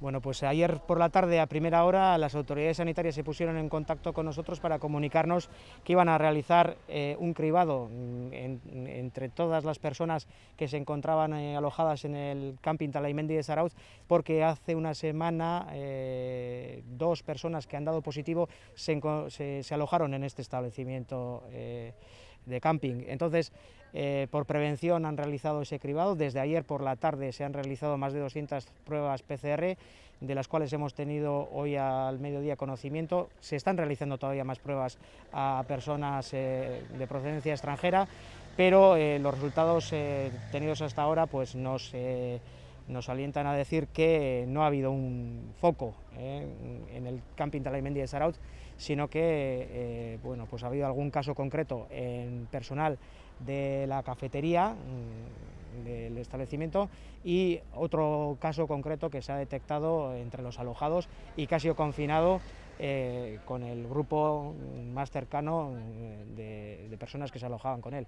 Bueno, pues ayer por la tarde a primera hora las autoridades sanitarias se pusieron en contacto con nosotros para comunicarnos que iban a realizar eh, un cribado mm, entre todas las personas que se encontraban eh, alojadas en el camping Talaimendi de Sarauz, porque hace una semana eh, dos personas que han dado positivo se, alojaron en este establecimiento eh, de camping. Entonces, eh, por prevención han realizado ese cribado. Desde ayer por la tarde se han realizado más de 200 pruebas PCR, de las cuales hemos tenido hoy al mediodía conocimiento. Se están realizando todavía más pruebas a personas eh, de procedencia extranjera, pero los resultados tenidos hasta ahora pues se nos alientan a decir que no ha habido un foco eh, en el camping de la de Saraut, sino que eh, bueno, pues ha habido algún caso concreto en personal de la cafetería mm, del establecimiento y otro caso concreto que se ha detectado entre los alojados y que ha sido confinado eh, con el grupo más cercano de personas que se alojaban con él.